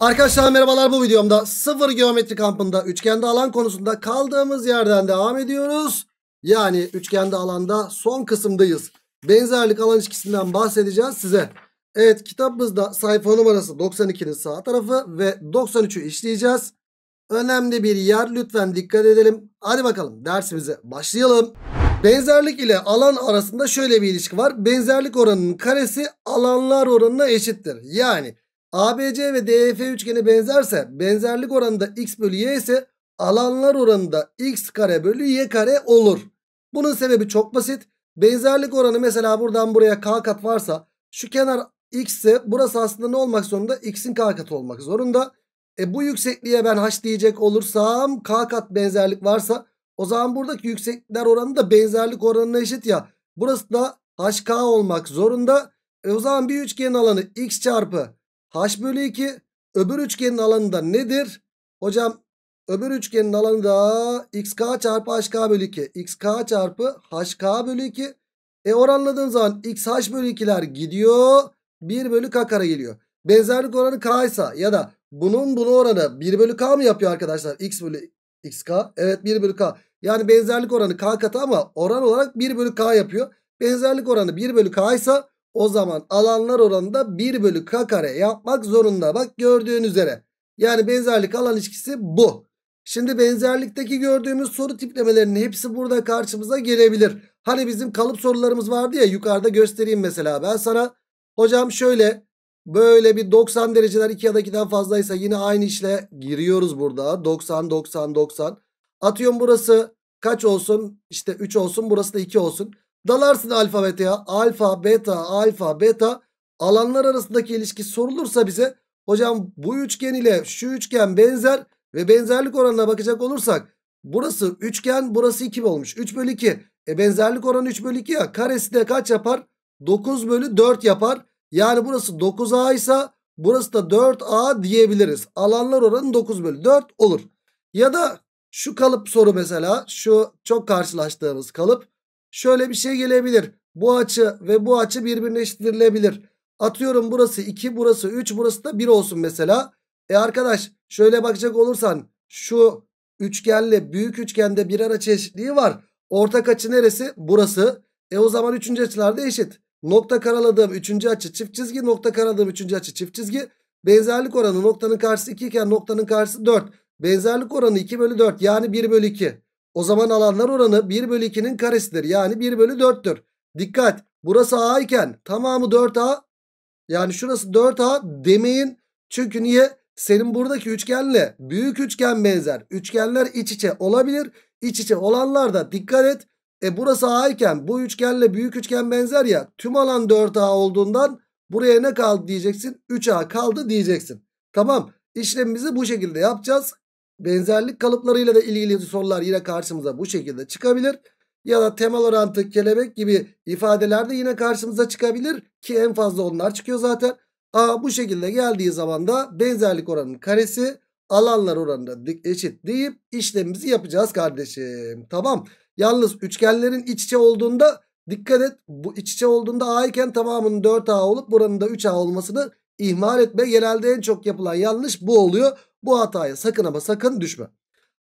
Arkadaşlar merhabalar bu videomda sıfır geometri kampında üçgende alan konusunda kaldığımız yerden devam ediyoruz. Yani üçgende alanda son kısımdayız. Benzerlik alan ilişkisinden bahsedeceğiz size. Evet kitabımızda sayfa numarası 92'nin sağ tarafı ve 93'ü işleyeceğiz. Önemli bir yer lütfen dikkat edelim. Hadi bakalım dersimize başlayalım. Benzerlik ile alan arasında şöyle bir ilişki var. Benzerlik oranının karesi alanlar oranına eşittir. Yani... ABC ve DEF üçgeni benzerse benzerlik oranında x bölü y ise alanlar oranında x kare bölü y kare olur. Bunun sebebi çok basit. Benzerlik oranı mesela buradan buraya k kat varsa şu kenar x ise burası aslında ne olmak zorunda? x'in k katı olmak zorunda. E bu yüksekliğe ben h diyecek olursam k kat benzerlik varsa o zaman buradaki yükseklikler oranı da benzerlik oranına eşit ya. Burası da hk olmak zorunda. E o zaman bir üçgenin alanı x çarpı H bölü 2 öbür üçgenin alanı nedir? Hocam öbür üçgenin alanı da xk çarpı hk bölü 2. xk çarpı hk bölü 2. E oranladığın zaman xh bölü 2'ler gidiyor. 1 bölü k kare geliyor. Benzerlik oranı k ise ya da bunun bunu oranı 1 bölü k mı yapıyor arkadaşlar? x bölü xk. Evet 1 bölü k. Yani benzerlik oranı k katı ama oran olarak 1 bölü k yapıyor. Benzerlik oranı 1 bölü k ise o zaman alanlar oranında 1 bölü k kare yapmak zorunda. Bak gördüğün üzere. Yani benzerlik alan ilişkisi bu. Şimdi benzerlikteki gördüğümüz soru tiplemelerinin hepsi burada karşımıza gelebilir. Hani bizim kalıp sorularımız vardı ya yukarıda göstereyim mesela ben sana. Hocam şöyle böyle bir 90 dereceler 2 ya da 2'den fazlaysa yine aynı işle giriyoruz burada. 90 90 90. Atıyorum burası kaç olsun işte 3 olsun burası da 2 olsun. Dalarsın alfabeteye. Alfa, beta, alfa, beta. Alanlar arasındaki ilişki sorulursa bize hocam bu üçgen ile şu üçgen benzer ve benzerlik oranına bakacak olursak burası üçgen burası 2 olmuş. 3 bölü 2. E benzerlik oranı 3 bölü 2 ya. Karesi de kaç yapar? 9 bölü 4 yapar. Yani burası 9A ise burası da 4A diyebiliriz. Alanlar oranı 9 bölü 4 olur. Ya da şu kalıp soru mesela şu çok karşılaştığımız kalıp. Şöyle bir şey gelebilir. Bu açı ve bu açı birbirine eşitlenebilir. Atıyorum burası 2, burası 3, burası da 1 olsun mesela. E arkadaş şöyle bakacak olursan şu üçgenle büyük üçgende birer açı eşitliği var. Ortak açı neresi? Burası. E o zaman üçüncü açılar da eşit. Nokta karaladığım üçüncü açı çift çizgi. Nokta karaladığım üçüncü açı çift çizgi. Benzerlik oranı noktanın karşısı 2 iken noktanın karşısı 4. Benzerlik oranı 2 bölü 4 yani 1 bölü 2. O zaman alanlar oranı 1 bölü 2'nin karesidir. Yani 1 bölü 4'tür. Dikkat burası A iken tamamı 4A. Yani şurası 4A demeyin. Çünkü niye? Senin buradaki üçgenle büyük üçgen benzer. Üçgenler iç içe olabilir. İç içe olanlar da dikkat et. E burası A iken bu üçgenle büyük üçgen benzer ya. Tüm alan 4A olduğundan buraya ne kaldı diyeceksin? 3A kaldı diyeceksin. Tamam. İşlemimizi bu şekilde yapacağız. Benzerlik kalıplarıyla da ilgili sorular yine karşımıza bu şekilde çıkabilir. Ya da temel orantı kelebek gibi ifadeler de yine karşımıza çıkabilir. Ki en fazla onlar çıkıyor zaten. A bu şekilde geldiği zaman da benzerlik oranının karesi alanlar oranına eşit deyip işlemimizi yapacağız kardeşim. Tamam. Yalnız üçgenlerin iç içe olduğunda dikkat et. Bu iç içe olduğunda A iken tamamının 4A olup buranın da 3A olmasını ihmal etme. Genelde en çok yapılan yanlış bu oluyor. Bu hataya sakın ama sakın düşme.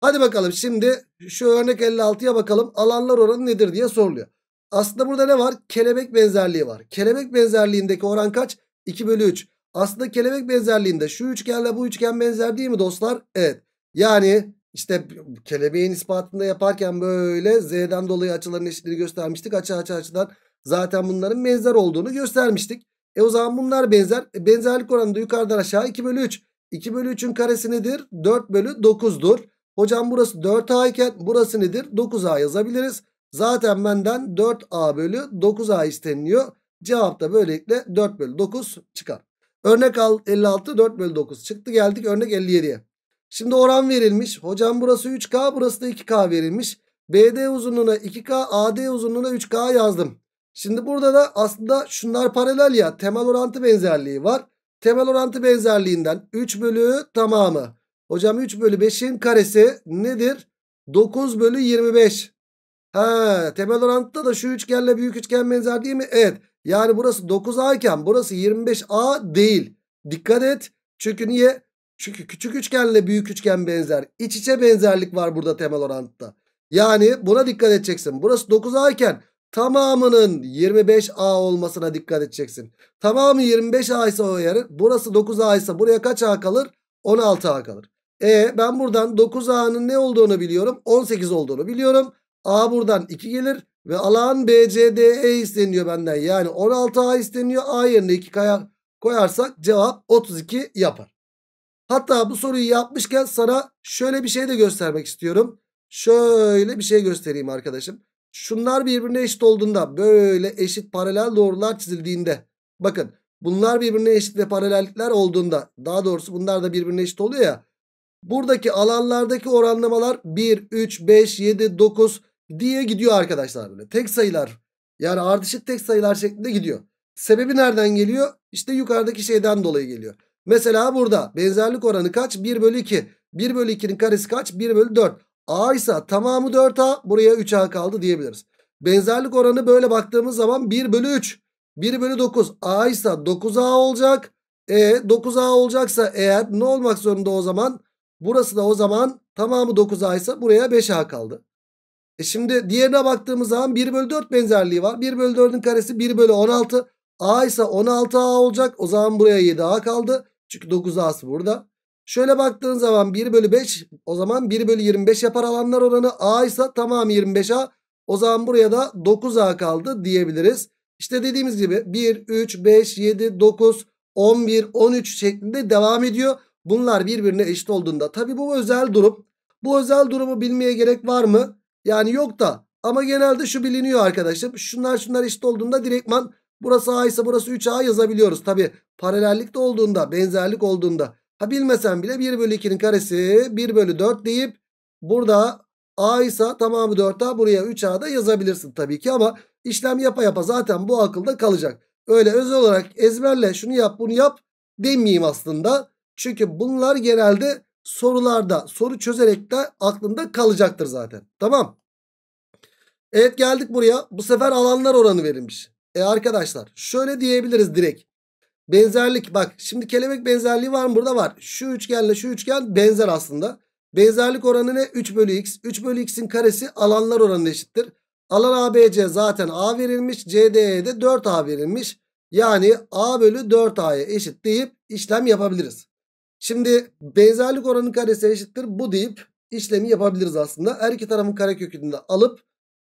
Hadi bakalım şimdi şu örnek 56'ya bakalım. Alanlar oranı nedir diye soruluyor. Aslında burada ne var? Kelebek benzerliği var. Kelebek benzerliğindeki oran kaç? 2 bölü 3. Aslında kelebek benzerliğinde şu üçgenle bu üçgen benzer değil mi dostlar? Evet. Yani işte kelebeğin ispatını yaparken böyle z'den dolayı açıların eşitliğini göstermiştik. Açı açı açıdan zaten bunların benzer olduğunu göstermiştik. E o zaman bunlar benzer. E, benzerlik oranı da yukarıdan aşağı 2 bölü 3. 2 bölü 3'ün karesi nedir? 4 bölü 9'dur. Hocam burası 4A iken burası nedir? 9A yazabiliriz. Zaten benden 4A bölü 9A isteniliyor. Cevap da böylelikle 4 bölü 9 çıkar. Örnek 56 4 bölü 9 çıktı. Geldik örnek 57'ye. Şimdi oran verilmiş. Hocam burası 3K burası da 2K verilmiş. BD uzunluğuna 2K AD uzunluğuna 3K yazdım. Şimdi burada da aslında şunlar paralel ya temel orantı benzerliği var temel orantı benzerliğinden 3 bölü tamamı. Hocam 3 bölü 5'in karesi nedir? 9 bölü 25. Ha, temel orantıda da şu üçgenle büyük üçgen benzer değil mi? Evet. Yani burası 9A iken burası 25A değil. Dikkat et. Çünkü niye? Çünkü küçük üçgenle büyük üçgen benzer. İç içe benzerlik var burada temel orantıda. Yani buna dikkat edeceksin. Burası 9A iken tamamının 25A olmasına dikkat edeceksin. Tamamı 25A ise o yarı. Burası 9A ise buraya kaç A kalır? 16A kalır. E ben buradan 9A'nın ne olduğunu biliyorum. 18 olduğunu biliyorum. A buradan 2 gelir ve alan BCDE isteniyor benden. Yani 16A isteniyor. A yerine 2 koyarsak cevap 32 yapar. Hatta bu soruyu yapmışken sana şöyle bir şey de göstermek istiyorum. Şöyle bir şey göstereyim arkadaşım. Şunlar birbirine eşit olduğunda böyle eşit paralel doğrular çizildiğinde bakın bunlar birbirine eşit ve paralellikler olduğunda daha doğrusu bunlar da birbirine eşit oluyor ya. Buradaki alanlardaki oranlamalar 1, 3, 5, 7, 9 diye gidiyor arkadaşlar böyle. Tek sayılar yani ardışık tek sayılar şeklinde gidiyor. Sebebi nereden geliyor? İşte yukarıdaki şeyden dolayı geliyor. Mesela burada benzerlik oranı kaç? 1 bölü 2. 1 bölü 2'nin karesi kaç? 1 bölü 4. A ise tamamı 4A buraya 3A kaldı diyebiliriz. Benzerlik oranı böyle baktığımız zaman 1 bölü 3. 1 bölü 9 A ise 9A olacak. E 9A olacaksa eğer ne olmak zorunda o zaman? Burası da o zaman tamamı 9A ise buraya 5A kaldı. E şimdi diğerine baktığımız zaman 1 bölü 4 benzerliği var. 1 bölü 4'ün karesi 1 bölü 16. A ise 16A olacak. O zaman buraya 7A kaldı. Çünkü 9A'sı burada. Şöyle baktığın zaman 1 bölü 5 o zaman 1 bölü 25 yapar alanlar oranı. A ise tamam 25A. O zaman buraya da 9A kaldı diyebiliriz. İşte dediğimiz gibi 1, 3, 5, 7, 9, 11, 13 şeklinde devam ediyor. Bunlar birbirine eşit olduğunda. Tabi bu özel durum. Bu özel durumu bilmeye gerek var mı? Yani yok da. Ama genelde şu biliniyor arkadaşlar. Şunlar şunlar eşit olduğunda direktman burası A ise burası 3A yazabiliyoruz. Tabi paralellikte olduğunda, benzerlik olduğunda. Ha bilmesen bile 1 bölü 2'nin karesi 1 bölü 4 deyip burada A ise tamamı 4A buraya 3A da yazabilirsin tabii ki ama işlem yapa yapa zaten bu akılda kalacak. Öyle özel olarak ezberle şunu yap bunu yap demeyeyim aslında. Çünkü bunlar genelde sorularda soru çözerek de aklında kalacaktır zaten. Tamam. Evet geldik buraya. Bu sefer alanlar oranı verilmiş. E arkadaşlar şöyle diyebiliriz direkt. Benzerlik bak şimdi kelebek benzerliği var mı? Burada var. Şu üçgenle şu üçgen benzer aslında. Benzerlik oranı ne? 3 bölü x. 3 bölü x'in karesi alanlar oranı eşittir. Alan ABC zaten A verilmiş. CDE'ye de 4A verilmiş. Yani A bölü 4A'ya eşit deyip işlem yapabiliriz. Şimdi benzerlik oranı karesi eşittir bu deyip işlemi yapabiliriz aslında. Her iki tarafın karekökünü de alıp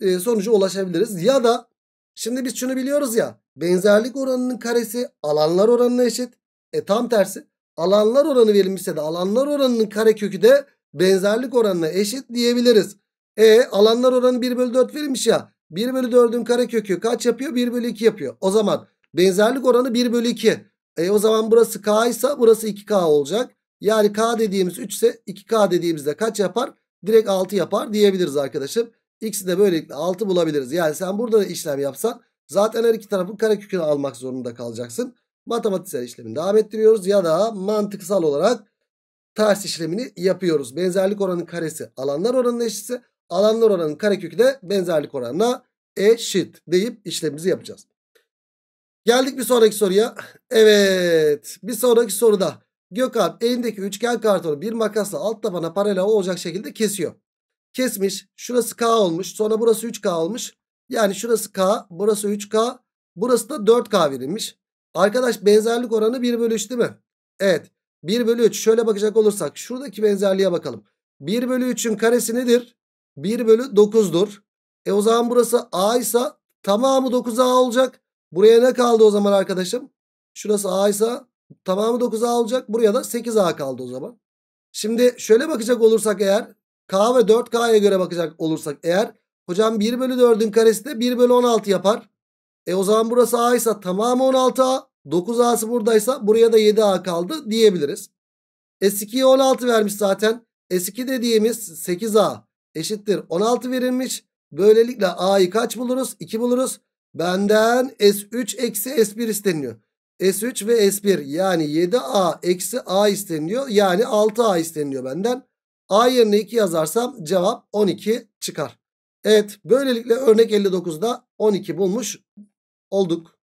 e, sonuca ulaşabiliriz. Ya da şimdi biz şunu biliyoruz ya. Benzerlik oranının karesi alanlar oranına eşit. E tam tersi alanlar oranı verilmişse de alanlar oranının karekökü de benzerlik oranına eşit diyebiliriz. E alanlar oranı 1 bölü 4 verilmiş ya. 1 bölü 4'ün karekökü kaç yapıyor? 1 bölü 2 yapıyor. O zaman benzerlik oranı 1 bölü 2. E o zaman burası K ise burası 2K olacak. Yani K dediğimiz 3 ise 2K dediğimizde kaç yapar? Direkt 6 yapar diyebiliriz arkadaşım. X'i de böylelikle 6 bulabiliriz. Yani sen burada da işlem yapsan Zaten her iki tarafın karekökünü almak zorunda kalacaksın. Matematiksel işlemi devam ettiriyoruz ya da mantıksal olarak ters işlemini yapıyoruz. Benzerlik oranının karesi alanlar oranının eşitse alanlar oranının karekökü de benzerlik oranına eşit deyip işlemimizi yapacağız. Geldik bir sonraki soruya. Evet bir sonraki soruda Gökhan elindeki üçgen kartonu bir makasla alt tabana paralel olacak şekilde kesiyor. Kesmiş şurası K olmuş sonra burası 3K olmuş. Yani şurası K, burası 3K, burası da 4K verilmiş. Arkadaş benzerlik oranı 1 bölü 3 değil mi? Evet. 1 bölü 3 şöyle bakacak olursak şuradaki benzerliğe bakalım. 1 bölü 3'ün karesi nedir? 1 bölü 9'dur. E o zaman burası A ise tamamı 9A olacak. Buraya ne kaldı o zaman arkadaşım? Şurası A ise tamamı 9A olacak. Buraya da 8A kaldı o zaman. Şimdi şöyle bakacak olursak eğer K ve 4K'ya göre bakacak olursak eğer Hocam 1 bölü 4'ün karesi de 1 bölü 16 yapar. E o zaman burası A ise tamamı 16A. 9A'sı buradaysa buraya da 7A kaldı diyebiliriz. S2'ye 16 vermiş zaten. S2 dediğimiz 8A eşittir 16 verilmiş. Böylelikle A'yı kaç buluruz? 2 buluruz. Benden S3 eksi S1 isteniyor. S3 ve S1 yani 7A eksi A isteniyor. Yani 6A isteniyor benden. A yerine 2 yazarsam cevap 12 çıkar. Evet böylelikle örnek 59'da 12 bulmuş olduk.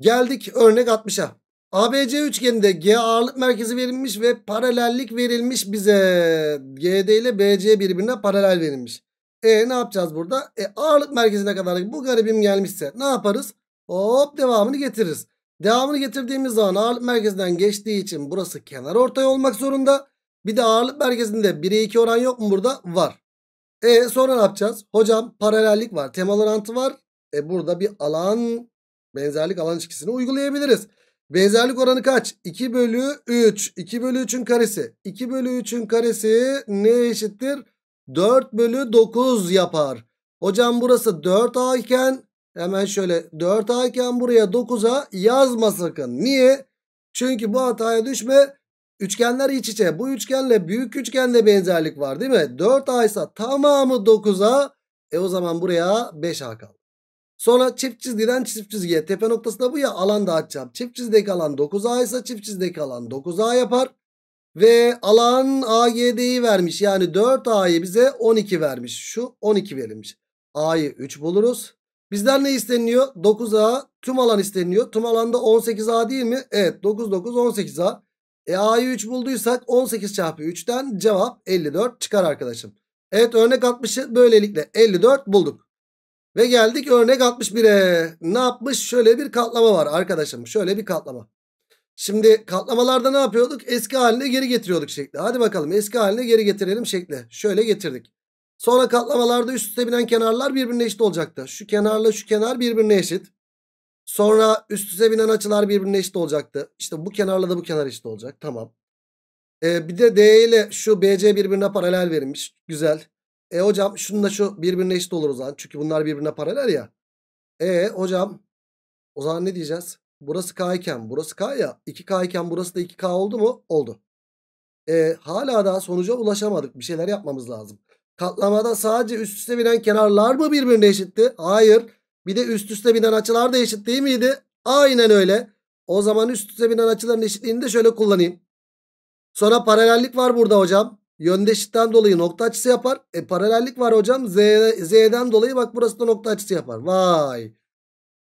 Geldik örnek 60'a. ABC üçgeninde G ağırlık merkezi verilmiş ve paralellik verilmiş bize. GD ile BC birbirine paralel verilmiş. E ne yapacağız burada? E ağırlık merkezine kadar bu garibim gelmişse ne yaparız? Hop devamını getiririz. Devamını getirdiğimiz zaman ağırlık merkezinden geçtiği için burası kenar ortay olmak zorunda. Bir de ağırlık merkezinde 1'e 2 oran yok mu burada? Var. E sonra ne yapacağız? Hocam paralellik var. Temal orantı var. E burada bir alan benzerlik alan ilişkisini uygulayabiliriz. Benzerlik oranı kaç? 2 bölü 3. 2 bölü 3'ün karesi. 2 bölü 3'ün karesi ne eşittir? 4 bölü 9 yapar. Hocam burası 4A iken hemen şöyle 4A iken buraya 9'a yazma sakın. Niye? Çünkü bu hataya düşme. Üçgenler iç içe. Bu üçgenle büyük üçgenle benzerlik var değil mi? 4 aysa tamamı 9A. E o zaman buraya 5A kaldı. Sonra çift çizgiden çift çizgiye. Tepe noktası da bu ya alan da açacağım. Çift çizdeki alan 9A ise çift çizdeki alan 9A yapar. Ve alan AGD'yi vermiş. Yani 4A'yı bize 12 vermiş. Şu 12 verilmiş. A'yı 3 buluruz. Bizden ne isteniyor? 9A tüm alan isteniyor. Tüm alanda 18A değil mi? Evet 9 9 18A. E A'yı 3 bulduysak 18 çarpı 3'ten cevap 54 çıkar arkadaşım. Evet örnek 60'ı böylelikle 54 bulduk. Ve geldik örnek 61'e. Ne yapmış? Şöyle bir katlama var arkadaşım. Şöyle bir katlama. Şimdi katlamalarda ne yapıyorduk? Eski haline geri getiriyorduk şekli. Hadi bakalım eski haline geri getirelim şekli. Şöyle getirdik. Sonra katlamalarda üst üste binen kenarlar birbirine eşit olacaktı. Şu kenarla şu kenar birbirine eşit. Sonra üst üste binen açılar birbirine eşit olacaktı. İşte bu kenarla da bu kenar eşit olacak. Tamam. Ee, bir de D ile şu BC birbirine paralel verilmiş. Güzel. E hocam şununla şu birbirine eşit olur o zaman. Çünkü bunlar birbirine paralel ya. E hocam o zaman ne diyeceğiz? Burası K iken burası K ya. 2K iken burası da 2K oldu mu? Oldu. E, hala daha sonuca ulaşamadık. Bir şeyler yapmamız lazım. Katlamada sadece üst üste binen kenarlar mı birbirine eşitti? Hayır. Bir de üst üste binen açılar da eşit değil miydi? Aynen öyle. O zaman üst üste binen açıların eşitliğini de şöyle kullanayım. Sonra paralellik var burada hocam. Yöndeşlikten dolayı nokta açısı yapar. E paralellik var hocam. Z, Z'den dolayı bak burası da nokta açısı yapar. Vay.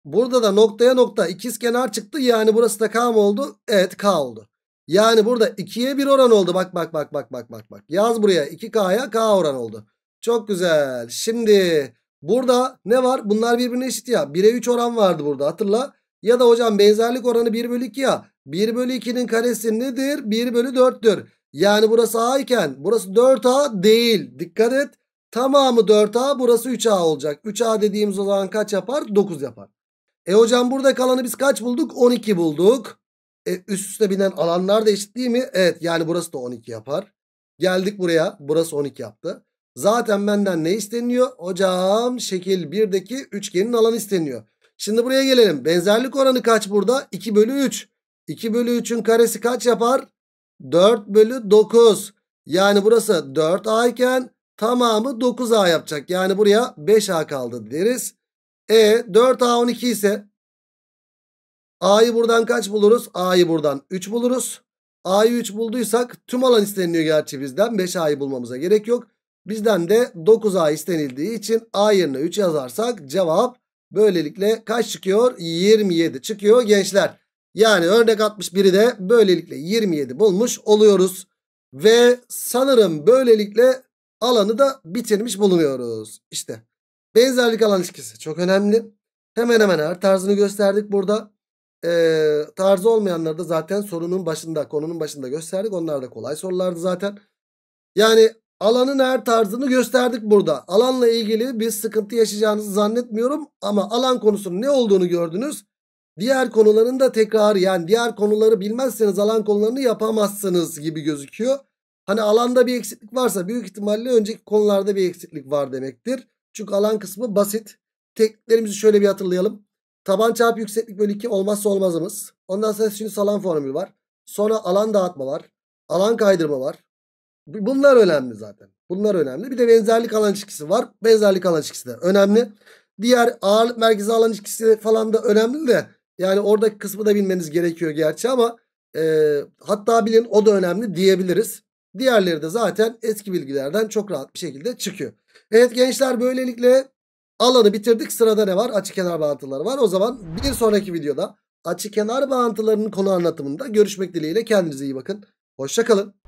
Burada da noktaya nokta ikiz kenar çıktı. Yani burası da K mı oldu? Evet K oldu. Yani burada 2'ye 1 oran oldu. Bak bak bak bak bak bak bak. Yaz buraya 2K'ya K oran oldu. Çok güzel. Şimdi Burada ne var? Bunlar birbirine eşit ya. 1'e 3 oran vardı burada hatırla. Ya da hocam benzerlik oranı 1 bölü 2 ya. 1 bölü 2'nin karesi nedir? 1 bölü 4'tür. Yani burası A iken burası 4A değil. Dikkat et. Tamamı 4A burası 3A olacak. 3A dediğimiz o zaman kaç yapar? 9 yapar. E hocam burada kalanı biz kaç bulduk? 12 bulduk. E üst üste binen alanlar da eşit değil mi? Evet yani burası da 12 yapar. Geldik buraya. Burası 12 yaptı. Zaten benden ne isteniyor? Hocam şekil 1'deki üçgenin alanı isteniyor. Şimdi buraya gelelim. Benzerlik oranı kaç burada? 2 bölü 3. 2 bölü 3'ün karesi kaç yapar? 4 bölü 9. Yani burası 4A iken tamamı 9A yapacak. Yani buraya 5A kaldı deriz. E 4A 12 ise A'yı buradan kaç buluruz? A'yı buradan 3 buluruz. A'yı 3 bulduysak tüm alan isteniliyor gerçi bizden. 5A'yı bulmamıza gerek yok. Bizden de 9A istenildiği için A yerine 3 yazarsak cevap böylelikle kaç çıkıyor? 27 çıkıyor gençler. Yani örnek 61'i de böylelikle 27 bulmuş oluyoruz. Ve sanırım böylelikle alanı da bitirmiş bulunuyoruz. İşte benzerlik alan ilişkisi çok önemli. Hemen hemen her tarzını gösterdik burada. Ee, tarzı olmayanları da zaten sorunun başında, konunun başında gösterdik. Onlar da kolay sorulardı zaten. Yani Alanın her tarzını gösterdik burada. Alanla ilgili bir sıkıntı yaşayacağınızı zannetmiyorum. Ama alan konusunun ne olduğunu gördünüz. Diğer konuların da tekrarı yani diğer konuları bilmezseniz alan konularını yapamazsınız gibi gözüküyor. Hani alanda bir eksiklik varsa büyük ihtimalle önceki konularda bir eksiklik var demektir. Çünkü alan kısmı basit. Tekniklerimizi şöyle bir hatırlayalım. Taban çarpı yükseklik bölü 2 olmazsa olmazımız. Ondan sonra şimdi alan formülü var. Sonra alan dağıtma var. Alan kaydırma var. Bunlar önemli zaten. Bunlar önemli. Bir de benzerlik alan çizgisi var. Benzerlik alan çizgisi de önemli. Diğer ağırlık merkezi alan çizgisi falan da önemli de. Yani oradaki kısmı da bilmeniz gerekiyor gerçi ama e, hatta bilin o da önemli diyebiliriz. Diğerleri de zaten eski bilgilerden çok rahat bir şekilde çıkıyor. Evet gençler böylelikle alanı bitirdik. Sırada ne var? Açı kenar bağıntıları var. O zaman bir sonraki videoda açı kenar bağıntılarının konu anlatımında görüşmek dileğiyle kendinize iyi bakın. Hoşçakalın.